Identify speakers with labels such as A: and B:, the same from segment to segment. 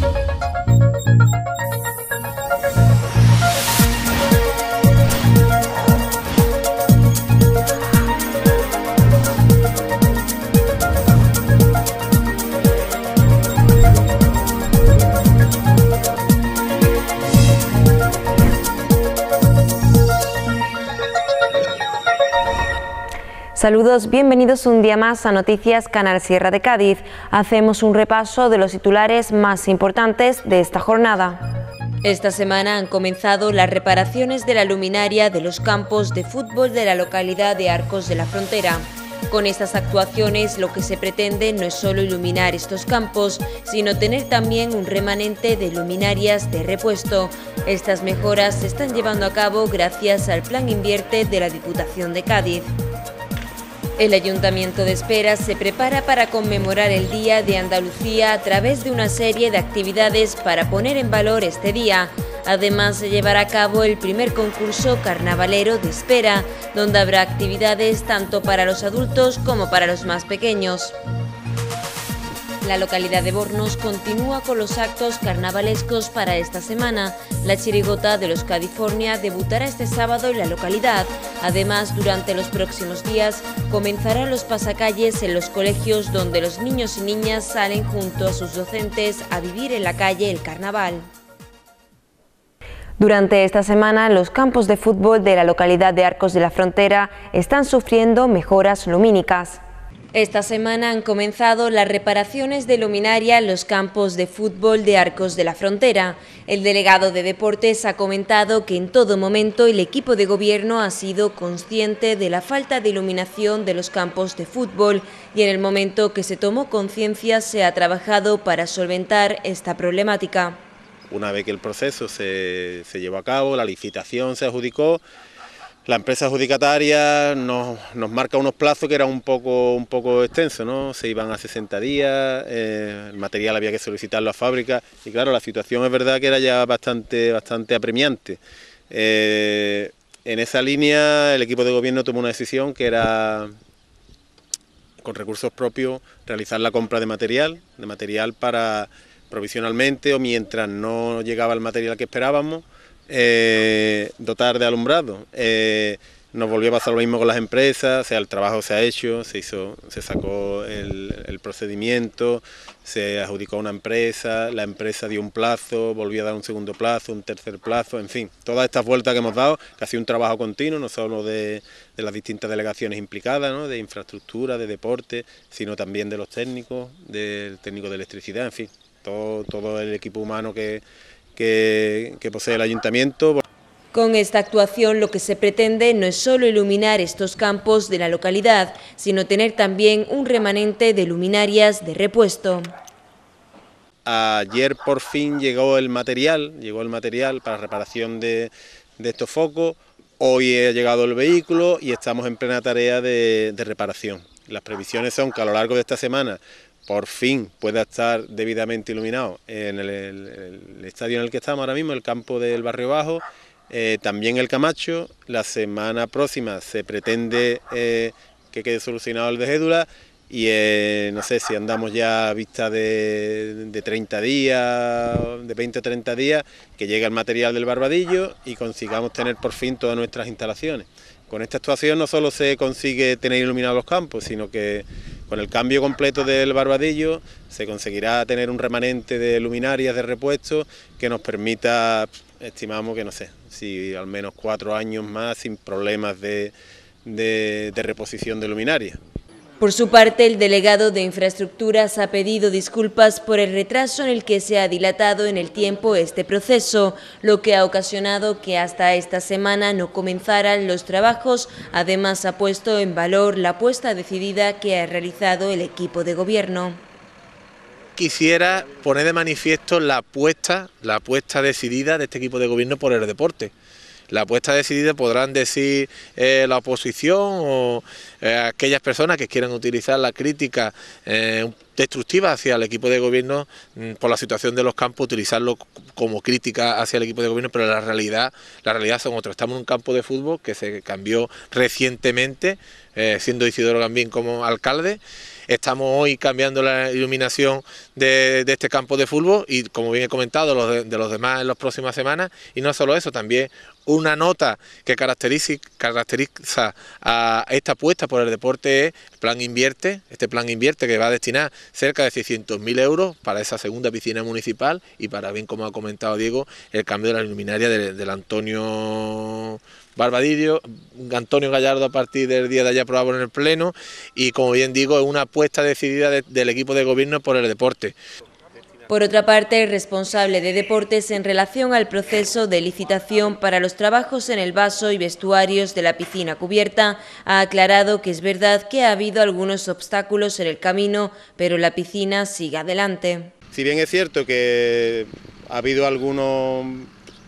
A: thank you
B: Saludos, bienvenidos un día más a Noticias Canal Sierra de Cádiz. Hacemos un repaso de los titulares más importantes de esta jornada. Esta semana han comenzado las reparaciones de la luminaria de los campos de fútbol de la localidad de Arcos de la Frontera. Con estas actuaciones lo que se pretende no es solo iluminar estos campos, sino tener también un remanente de luminarias de repuesto. Estas mejoras se están llevando a cabo gracias al Plan Invierte de la Diputación de Cádiz. El Ayuntamiento de Espera se prepara para conmemorar el Día de Andalucía a través de una serie de actividades para poner en valor este día. Además, se llevará a cabo el primer concurso carnavalero de Espera, donde habrá actividades tanto para los adultos como para los más pequeños. La localidad de Bornos continúa con los actos carnavalescos para esta semana. La chirigota de los California debutará este sábado en la localidad. Además, durante los próximos días comenzarán los pasacalles en los colegios donde los niños y niñas salen junto a sus docentes a vivir en la calle el carnaval. Durante esta semana, los campos de fútbol de la localidad de Arcos de la Frontera están sufriendo mejoras lumínicas. Esta semana han comenzado las reparaciones de luminaria en los campos de fútbol de Arcos de la Frontera. El delegado de Deportes ha comentado que en todo momento el equipo de gobierno ha sido consciente de la falta de iluminación de los campos de fútbol y en el momento que se tomó conciencia se ha trabajado para solventar esta problemática.
C: Una vez que el proceso se, se llevó a cabo, la licitación se adjudicó, la empresa adjudicataria nos, marca unos plazos que eran un poco, un poco extensos, ¿no? se iban a 60 días, eh, el material había que solicitarlo a fábrica y claro, la situación es verdad que era ya bastante, bastante apremiante. Eh, en esa línea el equipo de gobierno tomó una decisión que era con recursos propios realizar la compra de material, de material para provisionalmente o mientras no llegaba el material que esperábamos, eh, dotar de alumbrado. Eh, nos volvió a pasar lo mismo con las empresas, o sea, el trabajo se ha hecho, se hizo, se sacó el, procedimiento, se adjudicó a una empresa, la empresa dio un plazo, volvió a dar un segundo plazo, un tercer plazo, en fin, todas estas vueltas que hemos dado, que ha sido un trabajo continuo, no solo de, las distintas delegaciones implicadas, de infraestructura, de deporte, sino también de los técnicos, del técnico de electricidad, en fin, todo, todo el equipo humano que, que, posee el ayuntamiento.
B: Con esta actuación lo que se pretende no es solo iluminar estos campos de la localidad, sino tener también un remanente de luminarias de repuesto.
C: Ayer por fin llegó el material, llegó el material para reparación de, estos focos. Hoy ha llegado el vehículo y estamos en plena tarea de reparación. Las previsiones son que a lo largo de esta semana por fin pueda estar debidamente iluminado en el, estadio en el que estamos ahora mismo, el campo del Barrio Bajo, eh, también el Camacho. La semana próxima se pretende eh, que quede solucionado el de Gédula y eh, no sé si andamos ya a vista de, de 30 días, de 20 o 30 días, que llegue el material del Barbadillo y consigamos tener por fin todas nuestras instalaciones. Con esta actuación no solo se consigue tener iluminados los campos, sino que con el cambio completo del barbadillo se conseguirá tener un remanente de luminarias de repuesto que nos permita, estimamos que no sé, si al menos cuatro años más sin problemas de, de reposición de luminarias.
B: Por su parte, el delegado de Infraestructuras ha pedido disculpas por el retraso en el que se ha dilatado en el tiempo este proceso, lo que ha ocasionado que hasta esta semana no comenzaran los trabajos. Además, ha puesto en valor la apuesta decidida que ha realizado el equipo de gobierno.
D: Quisiera poner de manifiesto la apuesta, la apuesta decidida de este equipo de gobierno por el deporte la apuesta decidida podrán decir eh, la oposición o eh, aquellas personas que quieran utilizar la crítica eh, destructiva hacia el equipo de gobierno mm, por la situación de los campos, utilizarlo como crítica hacia el equipo de gobierno, pero la realidad, la realidad son otras. Estamos en un campo de fútbol que se cambió recientemente, siendo Isidoro Gambín como alcalde. Estamos hoy cambiando la iluminación de, este campo de fútbol y, como bien he comentado, de los demás en las próximas semanas. Y no solo eso, también una nota que caracteriza, caracteriza a esta apuesta por el deporte es el plan invierte, este plan invierte que va a destinar cerca de 600.000 euros para esa segunda piscina municipal y para, bien como ha comentado Diego, el cambio de la luminaria del, Antonio Barbadillo, Antonio Gallardo a partir del día de ayer aprobado en el Pleno y como bien digo es una apuesta decidida del equipo de gobierno por el deporte.
B: Por otra parte, el responsable de deportes en relación al proceso de licitación para los trabajos en el vaso y vestuarios de la piscina cubierta ha aclarado que es verdad que ha habido algunos obstáculos en el camino, pero la piscina sigue adelante.
C: Si bien es cierto que ha habido algunos,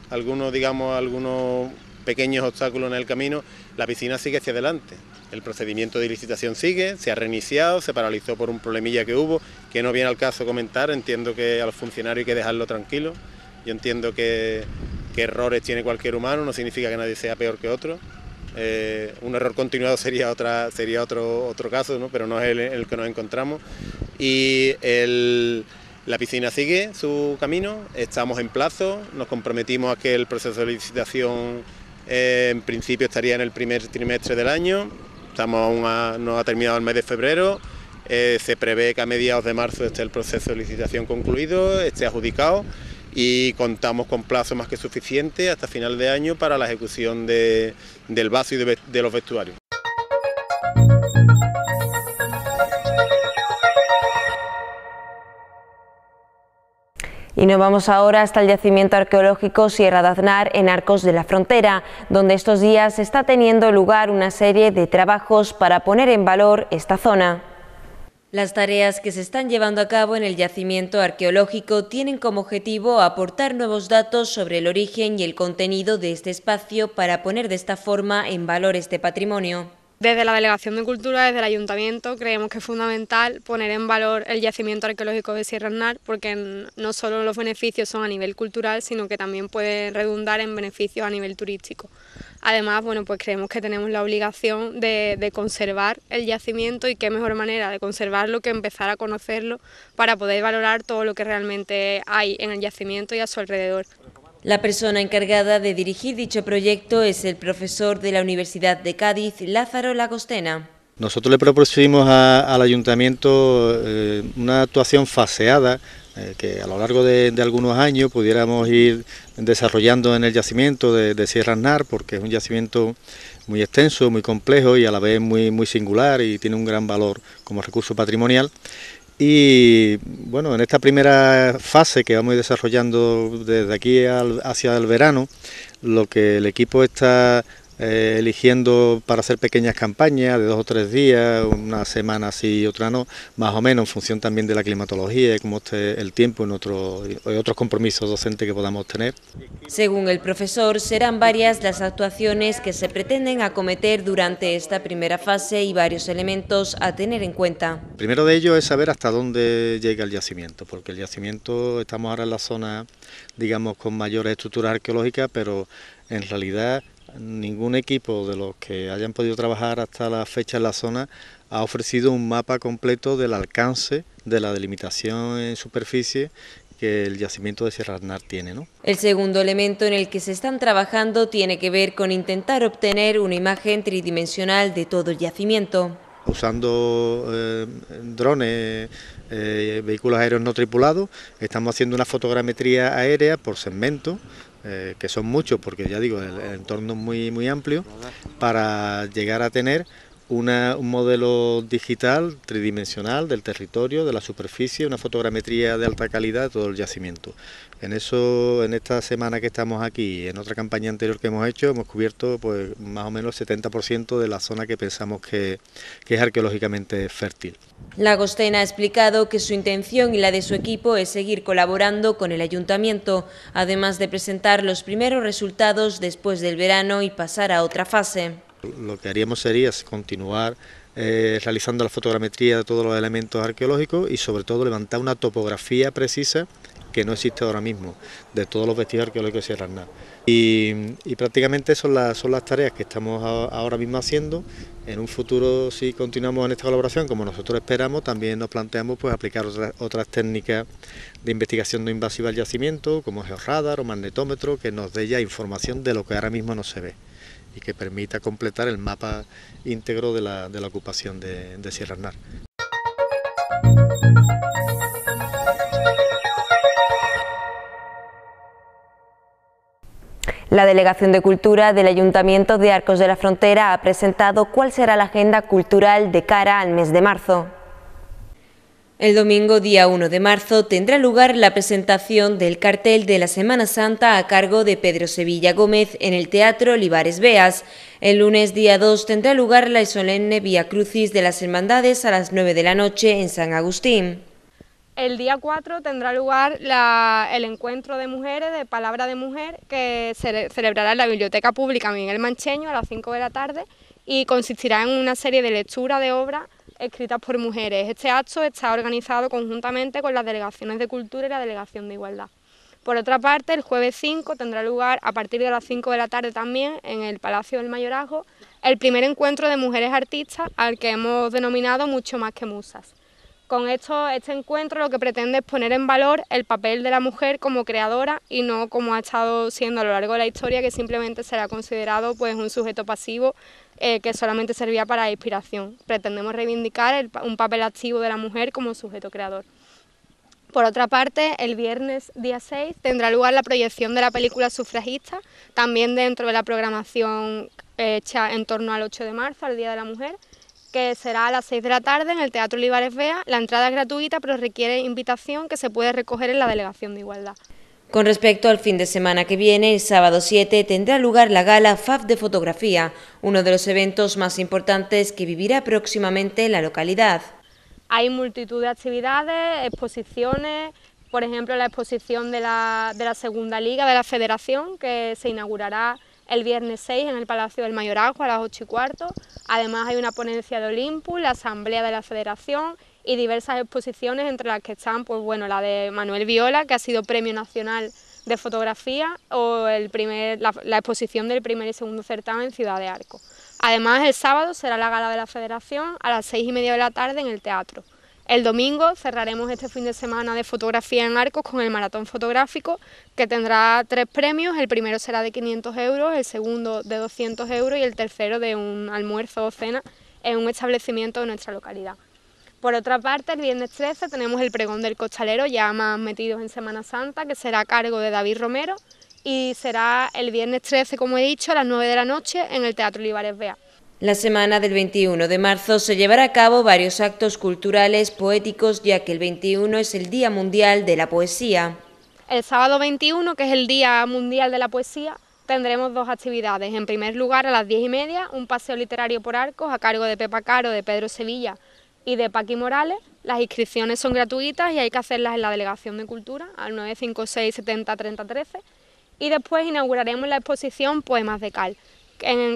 C: algunos digamos, algunos pequeños obstáculos en el camino, la piscina sigue hacia adelante. El procedimiento de licitación sigue, se ha reiniciado, se paralizó por un problemilla que hubo, que no viene al caso comentar, entiendo que al funcionario hay que dejarlo tranquilo, yo entiendo que, errores tiene cualquier humano, no significa que nadie sea peor que otro. Eh, un error continuado sería otro caso, pero no es el, que nos encontramos. Y la piscina sigue su camino, estamos en plazo, nos comprometimos a que el proceso de licitación eh, en principio estaría en el primer trimestre del año, Estamos no ha terminado el mes de febrero. Eh, se prevé que a mediados de marzo esté el proceso de licitación concluido, esté adjudicado y contamos con plazo más que suficiente hasta final de año para la ejecución del vaso y de los vestuarios.
B: Y nos vamos ahora hasta el yacimiento arqueológico Sierra de Aznar en Arcos de la Frontera, donde estos días está teniendo lugar una serie de trabajos para poner en valor esta zona. Las tareas que se están llevando a cabo en el yacimiento arqueológico tienen como objetivo aportar nuevos datos sobre el origen y el contenido de este espacio para poner de esta forma en valor este patrimonio. Desde la Delegación de Cultura, desde el Ayuntamiento,
E: creemos que es fundamental poner en valor el yacimiento arqueológico de Sierra Aznar porque no solo los beneficios son a nivel cultural, sino que también pueden redundar en beneficios a nivel turístico. Además, bueno, pues creemos que tenemos la obligación de conservar el yacimiento y qué mejor manera de conservarlo que empezar a conocerlo para poder valorar todo lo que realmente hay
B: en el yacimiento y a su alrededor. La persona encargada de dirigir dicho proyecto es el profesor de la Universidad de Cádiz, Lázaro Lagostena.
A: Nosotros le propusimos al ayuntamiento eh, una actuación faseada eh, que a lo largo de, algunos años pudiéramos ir desarrollando en el yacimiento de, Sierra Aznar, porque es un yacimiento muy extenso, muy complejo y a la vez muy singular y tiene un gran valor como recurso patrimonial. Y bueno, en esta primera fase que vamos desarrollando desde aquí hacia el verano, lo que el equipo está eh, eligiendo para hacer pequeñas campañas de dos o tres días, una semana sí y otra no, más o menos en función también de la climatología y cómo esté el tiempo en y otros compromisos docentes que podamos tener.
B: Según el profesor, serán varias las actuaciones que se pretenden acometer durante esta primera fase y varios elementos a tener en cuenta.
A: Primero de ello es saber hasta dónde llega el yacimiento, porque el yacimiento, estamos ahora en la zona, digamos, con mayores estructura arqueológica, pero en realidad Ningún equipo de los que hayan podido trabajar hasta la fecha en la zona ha ofrecido un mapa completo del alcance de la delimitación en superficie que el yacimiento de Sierra Aznar tiene.
B: El segundo elemento en el que se están trabajando tiene que ver con intentar obtener una imagen tridimensional de todo el yacimiento
A: usando eh, drones, eh, vehículos aéreos no tripulados, estamos haciendo una fotogrametría aérea por segmento eh, que son muchos porque ya digo, el, entorno es muy, muy amplio, para llegar a tener un modelo digital tridimensional del territorio, de la superficie, una fotogrametría de alta calidad de todo el yacimiento. En eso, en esta semana que estamos aquí, en otra campaña anterior que hemos hecho, hemos cubierto pues más o menos 70% de la zona que pensamos que, que es arqueológicamente fértil.
B: Lagostena ha explicado que su intención y la de su equipo es seguir colaborando con el ayuntamiento, además de presentar los primeros resultados después del verano y pasar a otra fase.
A: Lo que haríamos sería continuar eh, realizando la fotogrametría de todos los elementos arqueológicos y sobre todo levantar una topografía precisa que no existe ahora mismo, de todos los vestidos arqueológicos de Sierra Y, prácticamente son las, son las tareas que estamos ahora mismo haciendo. En un futuro, si continuamos en esta colaboración, como nosotros esperamos, también nos planteamos pues, aplicar otras, técnicas de investigación no invasiva al yacimiento, como georradar o magnetómetro, que nos dé ya información de lo que ahora mismo no se ve y que permita completar el mapa íntegro de la, ocupación de, de Sierra Aznar.
B: La Delegación de Cultura del Ayuntamiento de Arcos de la Frontera ha presentado cuál será la agenda cultural de cara al mes de marzo. El domingo día 1 de marzo tendrá lugar la presentación del cartel de la Semana Santa a cargo de Pedro Sevilla Gómez en el Teatro Olivares Beas. El lunes día 2 tendrá lugar la solemne Vía Crucis de las Hermandades a las 9 de la noche en San Agustín.
E: El día 4 tendrá lugar el encuentro de mujeres de Palabra de Mujer que se celebrará en la Biblioteca Pública Miguel Mancheño a las 5 de la tarde y consistirá en una serie de lectura de obras escritas por mujeres. Este acto está organizado conjuntamente con las delegaciones de cultura y la delegación de igualdad. Por otra parte, el jueves 5 tendrá lugar a partir de las 5 de la tarde también en el Palacio del Mayorazgo el primer encuentro de mujeres artistas al que hemos denominado Mucho más que Musas. Con esto, este encuentro lo que pretende es poner en valor el papel de la mujer como creadora y no como ha estado siendo a lo largo de la historia, que simplemente será considerado pues, un sujeto pasivo eh, que solamente servía para inspiración. Pretendemos reivindicar un papel activo de la mujer como sujeto creador. Por otra parte, el viernes día 6 tendrá lugar la proyección de la película Sufragista, también dentro de la programación eh, hecha en torno al 8 de marzo, al Día de la Mujer, que será a las 6 de la tarde en el Teatro Olivares Vea. La entrada es gratuita, pero requiere invitación que se puede recoger en la Delegación de Igualdad.
B: Con respecto al fin de semana que viene, el sábado 7 tendrá lugar la gala FAF de fotografía, uno de los eventos más importantes que vivirá próximamente la localidad.
E: Hay multitud de actividades, exposiciones, por ejemplo la exposición de la, de la Segunda Liga de la Federación que se inaugurará el viernes 6 en el Palacio del Mayorazgo a las 8 y cuarto. Además hay una ponencia de Olimpo, la Asamblea de la Federación y diversas exposiciones entre las que están pues bueno, la de Manuel Viola, que ha sido Premio Nacional de Fotografía, o primer, la, exposición del primer y segundo certamen en Ciudad de Arco. Además el sábado será la Gala de la Federación a las seis y media de la tarde en el teatro. El domingo cerraremos este fin de semana de fotografía en arcos con el maratón fotográfico, que tendrá tres premios. El primero será de 500 euros, el segundo de 200 euros y el tercero de un almuerzo o cena en un establecimiento de nuestra localidad. Por otra parte, el viernes 13 tenemos el pregón del costalero, ya más metidos en Semana Santa, que será a cargo de David Romero y será el viernes 13, como he dicho, a las 9 de la noche en el Teatro Olivares Bea.
B: La semana del 21 de marzo se llevará a cabo varios actos culturales poéticos ya que el 21 es el Día Mundial de la Poesía.
E: El sábado 21, que es el Día Mundial de la Poesía, tendremos dos actividades. En primer lugar, a las diez y media, un paseo literario por arcos a cargo de Pepa Caro, de Pedro Sevilla y de Paqui Morales. Las inscripciones son gratuitas y hay que hacerlas en la Delegación de Cultura al 956 70 Y después inauguraremos la exposición Poemas de Cal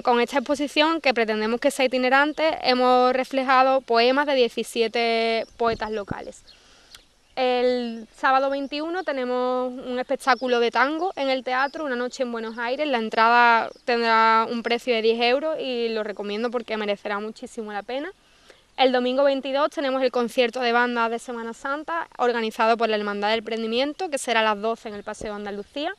E: con esta exposición, que pretendemos que sea itinerante, hemos reflejado poemas de 17 poetas locales. El sábado 21 tenemos un espectáculo de tango en el teatro, una noche en Buenos Aires. La entrada tendrá un precio de 10 euros y lo recomiendo porque merecerá muchísimo la pena. El domingo 22 tenemos el concierto de bandas de Semana Santa organizado por la Hermandad del Prendimiento, que será a las 12 en el Paseo de Andalucía.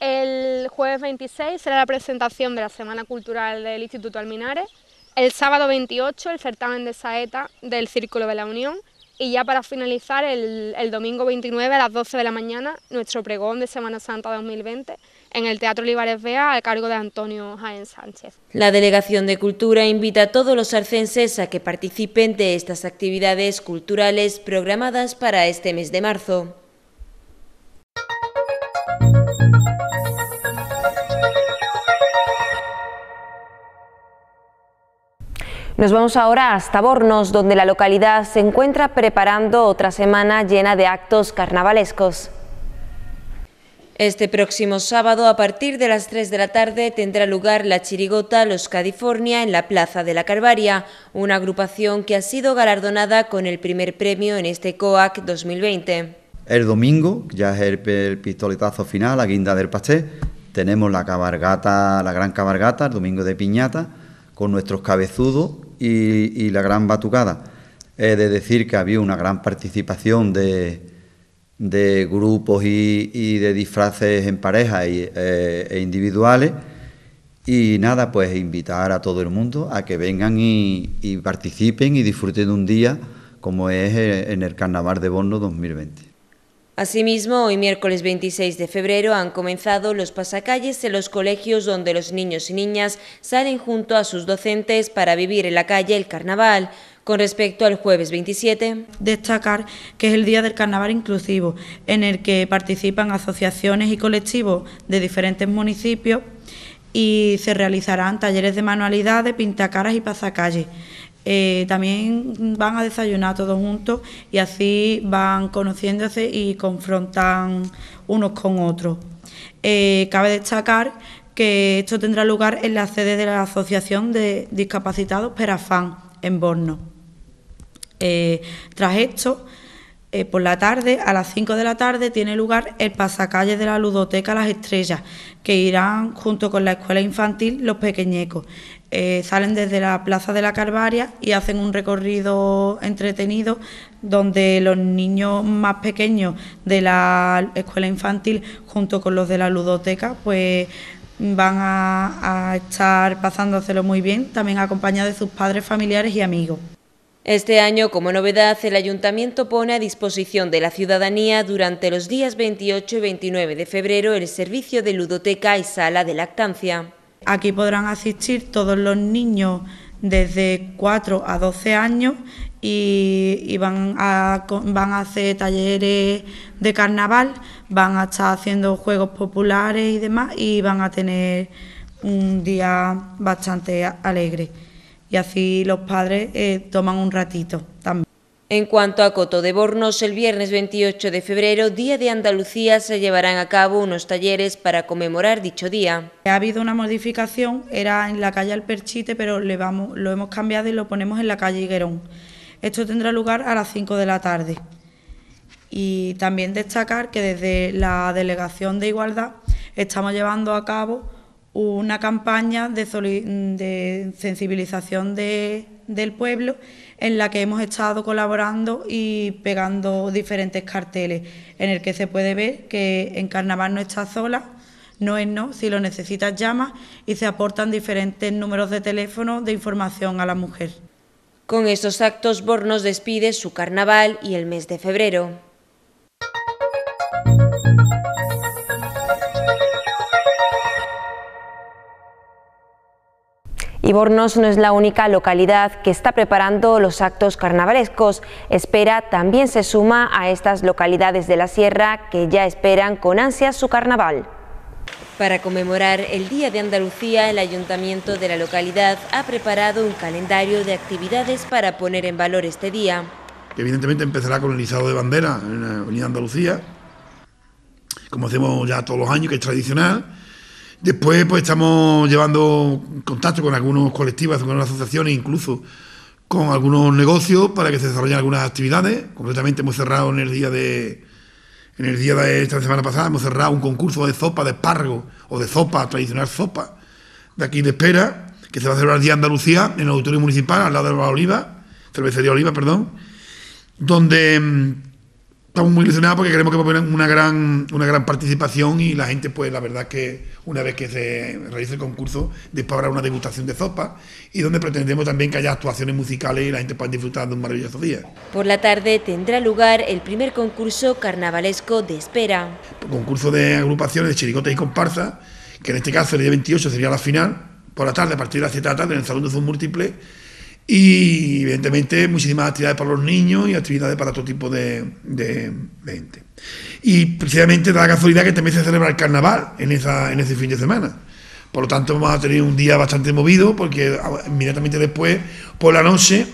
E: El jueves 26 será la presentación de la Semana Cultural del Instituto Alminares. El sábado 28 el certamen de saeta del Círculo de la Unión. Y ya para finalizar, el, domingo 29 a las 12 de la mañana, nuestro pregón de Semana Santa 2020 en el Teatro Olivares Bea a cargo de Antonio Jaén Sánchez.
B: La Delegación de Cultura invita a todos los arcenses a que participen de estas actividades culturales programadas para este mes de marzo. Nos vamos ahora hasta Bornos, donde la localidad se encuentra preparando otra semana llena de actos carnavalescos. Este próximo sábado, a partir de las 3 de la tarde, tendrá lugar la chirigota Los California en la Plaza de la Carvaria, una agrupación que ha sido galardonada con el primer premio en este COAC 2020.
F: El domingo, ya es el, pistoletazo final, la guinda del pastel, tenemos la cabargata, la gran cabargata, el domingo de piñata, con nuestros cabezudos y, la gran batucada. He de decir que había una gran participación de, grupos y, de disfraces en pareja eh, e individuales. Y nada, pues invitar a todo el mundo a que vengan y, y participen y disfruten de un día como es eh, en el Carnaval de Bono 2020.
B: Asimismo, hoy miércoles 26 de febrero han comenzado los pasacalles en los colegios donde los niños y niñas salen junto a sus docentes para vivir en la calle el carnaval. Con respecto al jueves 27, destacar que es el Día del Carnaval Inclusivo, en el que
F: participan asociaciones y colectivos de diferentes municipios y se realizarán talleres de manualidades, pintacaras y pasacalles. Eh, también van a desayunar todos juntos y así van conociéndose y confrontan unos con otros. Eh, cabe destacar que esto tendrá lugar en la sede de la Asociación de Discapacitados Perafán, en Borno. Eh, tras esto, por la tarde, a las 5 de la tarde, tiene lugar el pasacalle de la Ludoteca Las Estrellas, que irán junto con la escuela infantil Los Pequeñecos. Eh, salen desde la Plaza de la Carvaria y hacen un recorrido entretenido donde los niños más pequeños de la escuela infantil junto con los de la ludoteca pues van a, a estar pasándoselo muy bien, también acompañados de sus padres, familiares y amigos.
B: Este año, como novedad, el Ayuntamiento pone a disposición de la ciudadanía durante los días 28 y 29 de febrero el servicio de ludoteca y sala de lactancia.
F: Aquí podrán asistir todos los niños desde 4 a 12 años y, van, a, van a hacer talleres de carnaval, van a estar haciendo juegos populares y demás y van a tener un día bastante alegre. Y así los padres eh, toman un ratito también.
B: En cuanto a Coto de Bornos, el viernes 28 de febrero, Día de Andalucía, se llevarán a cabo unos talleres para conmemorar dicho día.
F: Ha habido una modificación, era en la calle Alperchite, pero lo hemos cambiado y lo ponemos en la calle Higuerón. Esto tendrá lugar a las 5 de la tarde. Y también destacar que desde la Delegación de Igualdad estamos llevando a cabo una campaña de, de sensibilización de del pueblo en la que hemos estado colaborando y pegando diferentes carteles, en el que se puede ver que en carnaval no está sola, no es no, si lo necesitas llama y se aportan
B: diferentes números de teléfono de información a la mujer. Con estos actos Bornos despide su carnaval y el mes de febrero. Y no es la única localidad que está preparando los actos carnavalescos. Espera también se suma a estas localidades de la sierra que ya esperan con ansias su carnaval. Para conmemorar el Día de Andalucía, el ayuntamiento de la localidad ha preparado un calendario de actividades para poner en valor este
G: día. Evidentemente empezará con el izado de bandera en la Avenida Andalucía, como hacemos ya todos los años, que es tradicional Después, pues estamos llevando contacto con algunos colectivos, con algunas asociaciones, incluso con algunos negocios para que se desarrollen algunas actividades. Completamente hemos cerrado en el día de. En el día de esta semana pasada hemos cerrado un concurso de sopa de espargo o de sopa, tradicional sopa, de aquí de espera, que se va a celebrar el día Andalucía en el auditorio municipal, al lado de la Oliva, cervecería Oliva, perdón, donde mm, estamos muy ilusionados porque queremos que va una gran, una gran participación y la gente, pues la verdad que una vez que se realice el concurso, después habrá una degustación de sopa y donde pretendemos también que haya actuaciones musicales y la gente pueda disfrutar de un maravilloso día.
B: Por la tarde tendrá lugar el primer concurso carnavalesco de espera.
G: Concurso de agrupaciones de chiricotes y comparsa, que en este caso el día 28 sería la final, por la tarde a partir de las 7 de la tarde en el Salón de Zoom Múltiple y evidentemente muchísimas actividades para los niños y actividades para todo tipo de, gente. Y precisamente da la casualidad que también se celebra el carnaval en, esa, en ese fin de semana. Por lo tanto, vamos a tener un día bastante movido porque ah, inmediatamente después, por la noche,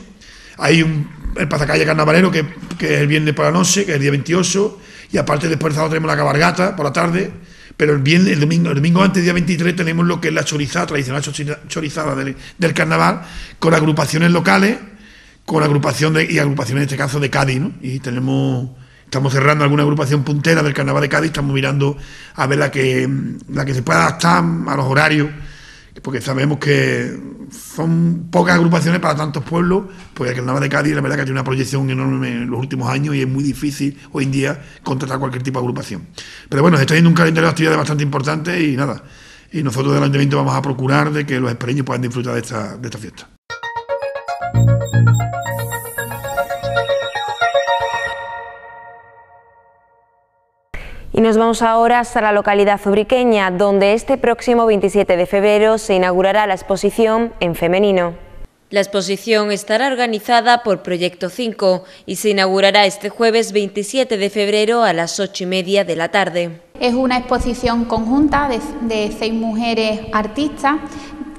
G: hay un, el pasacalle carnavalero que, es el viernes por la noche, que es el día 28, y aparte después el sábado tenemos la cabalgata por la tarde pero el, domingo, el domingo antes, día 23, tenemos lo que es la chorizada, tradicional chorizada del, carnaval, con agrupaciones locales con agrupación de, y agrupaciones en este caso de Cádiz, Y tenemos estamos cerrando alguna agrupación puntera del Carnaval de Cádiz, estamos mirando a ver la que la que se pueda adaptar a los horarios porque sabemos que son pocas agrupaciones para tantos pueblos, porque el nava de Cádiz la verdad que tiene una proyección enorme en los últimos años y es muy difícil hoy en día contratar cualquier tipo de agrupación. Pero bueno, está yendo un calendario de actividades bastante importante y nada, y nosotros del Ayuntamiento vamos a procurar de que los espereños puedan disfrutar de esta fiesta.
B: Y nos vamos ahora hasta la localidad ubriqueña, donde este próximo 27 de febrero se inaugurará la exposición en femenino. La exposición estará organizada por Proyecto 5 y se inaugurará este jueves 27 de febrero a las 8 y media de la tarde.
H: Es una exposición conjunta de, seis mujeres artistas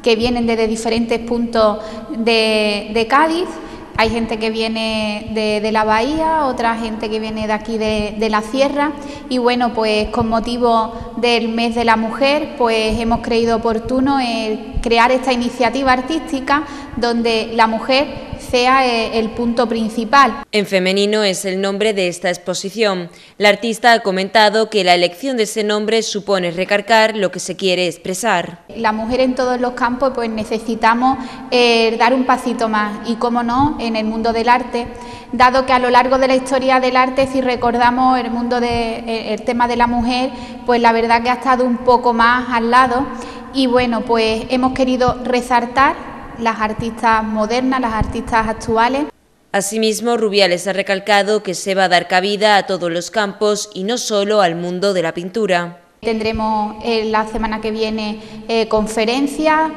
H: que vienen desde diferentes puntos de Cádiz hay gente que viene de, la bahía, otra gente que viene de aquí de, la sierra y bueno, pues con motivo del mes de la mujer, pues hemos creído oportuno eh, crear esta iniciativa artística donde la mujer sea eh, el punto principal.
B: En femenino es el nombre de esta exposición. La artista ha comentado que la elección de ese nombre supone recargar lo que se quiere expresar.
H: La mujer en todos los campos pues necesitamos eh, dar un pasito más y cómo no en el mundo del arte, dado que a lo largo de la historia del arte si recordamos el mundo de, eh, el tema de la mujer, pues la verdad que ha estado un poco más al lado y bueno, pues hemos querido resaltar las artistas modernas, las artistas actuales.
B: Asimismo, Rubiales ha recalcado que se va a dar cabida a todos los campos y no solo al mundo de la pintura.
H: Tendremos eh, la semana que viene eh, conferencias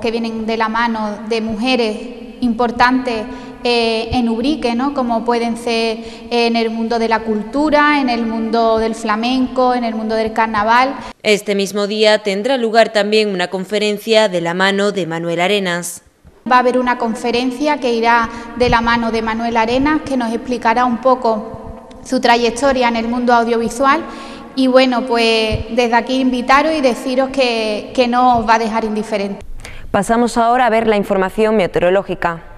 H: que vienen de la mano de mujeres importantes eh, en Ubrique, ¿no? como pueden ser eh, en el mundo de la cultura, en el mundo del flamenco, en el mundo del carnaval.
B: Este mismo día tendrá lugar también una conferencia de la mano de Manuel Arenas.
H: Va a haber una conferencia que irá de la mano de Manuel Arenas, que nos explicará un poco su trayectoria en el mundo audiovisual y bueno, pues desde aquí invitaros y deciros que, que no os va a dejar indiferente.
B: Pasamos ahora a ver la información meteorológica.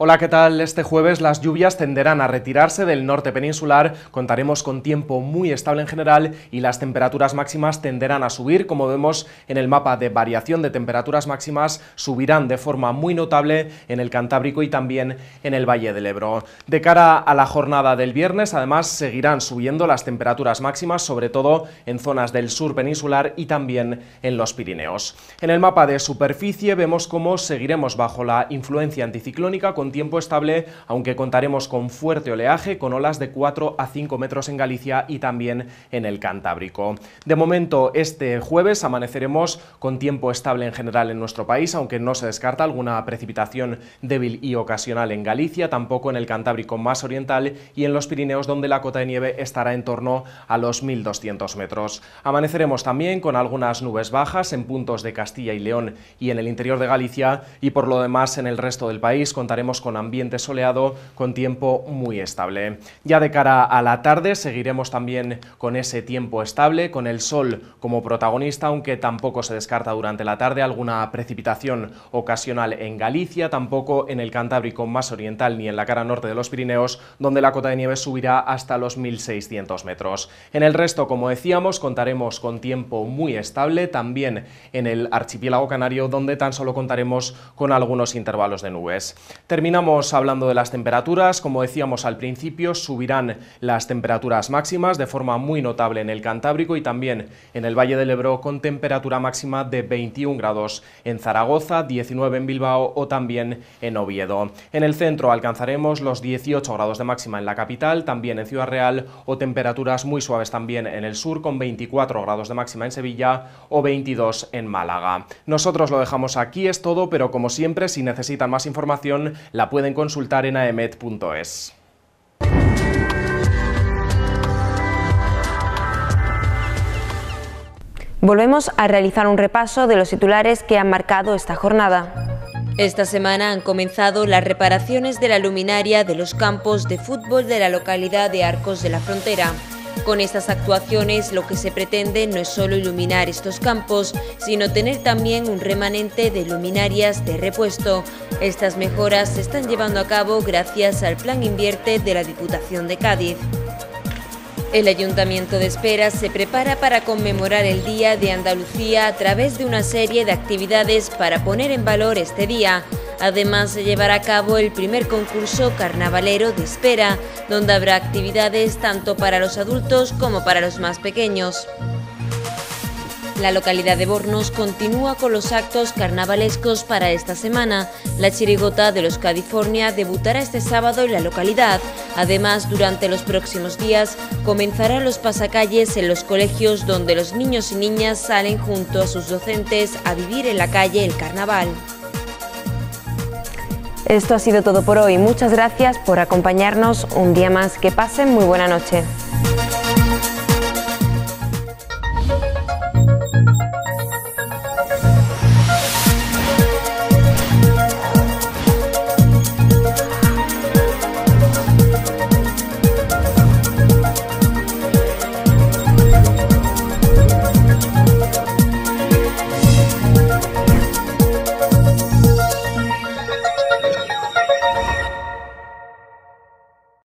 I: Hola, ¿qué tal? Este jueves las lluvias tenderán a retirarse del norte peninsular, contaremos con tiempo muy estable en general y las temperaturas máximas tenderán a subir, como vemos en el mapa de variación de temperaturas máximas, subirán de forma muy notable en el Cantábrico y también en el Valle del Ebro. De cara a la jornada del viernes, además, seguirán subiendo las temperaturas máximas, sobre todo en zonas del sur peninsular y también en los Pirineos. En el mapa de superficie vemos cómo seguiremos bajo la influencia anticiclónica tiempo estable, aunque contaremos con fuerte oleaje, con olas de 4 a 5 metros en Galicia y también en el Cantábrico. De momento, este jueves amaneceremos con tiempo estable en general en nuestro país, aunque no se descarta alguna precipitación débil y ocasional en Galicia, tampoco en el Cantábrico más oriental y en los Pirineos, donde la cota de nieve estará en torno a los 1.200 metros. Amaneceremos también con algunas nubes bajas en puntos de Castilla y León y en el interior de Galicia, y por lo demás en el resto del país contaremos con ambiente soleado con tiempo muy estable. Ya de cara a la tarde seguiremos también con ese tiempo estable, con el sol como protagonista, aunque tampoco se descarta durante la tarde alguna precipitación ocasional en Galicia, tampoco en el Cantábrico más oriental ni en la cara norte de los Pirineos, donde la cota de nieve subirá hasta los 1.600 metros. En el resto, como decíamos, contaremos con tiempo muy estable, también en el archipiélago canario, donde tan solo contaremos con algunos intervalos de nubes. Terminamos hablando de las temperaturas. Como decíamos al principio, subirán las temperaturas máximas de forma muy notable en el Cantábrico y también en el Valle del Ebro con temperatura máxima de 21 grados en Zaragoza, 19 en Bilbao o también en Oviedo. En el centro alcanzaremos los 18 grados de máxima en la capital, también en Ciudad Real o temperaturas muy suaves también en el sur con 24 grados de máxima en Sevilla o 22 en Málaga. Nosotros lo dejamos aquí, es todo, pero como siempre, si necesitan más información, la pueden consultar en aemet.es.
B: Volvemos a realizar un repaso de los titulares que han marcado esta jornada. Esta semana han comenzado las reparaciones de la luminaria de los campos de fútbol de la localidad de Arcos de la Frontera. Con estas actuaciones lo que se pretende no es solo iluminar estos campos, sino tener también un remanente de luminarias de repuesto. Estas mejoras se están llevando a cabo gracias al Plan Invierte de la Diputación de Cádiz. El Ayuntamiento de Espera se prepara para conmemorar el Día de Andalucía a través de una serie de actividades para poner en valor este día. Además, se llevará a cabo el primer concurso carnavalero de Espera, donde habrá actividades tanto para los adultos como para los más pequeños. La localidad de Bornos continúa con los actos carnavalescos para esta semana. La chirigota de los California debutará este sábado en la localidad. Además, durante los próximos días comenzarán los pasacalles en los colegios donde los niños y niñas salen junto a sus docentes a vivir en la calle el carnaval. Esto ha sido todo por hoy. Muchas gracias por acompañarnos un día más. Que pasen muy buena noche.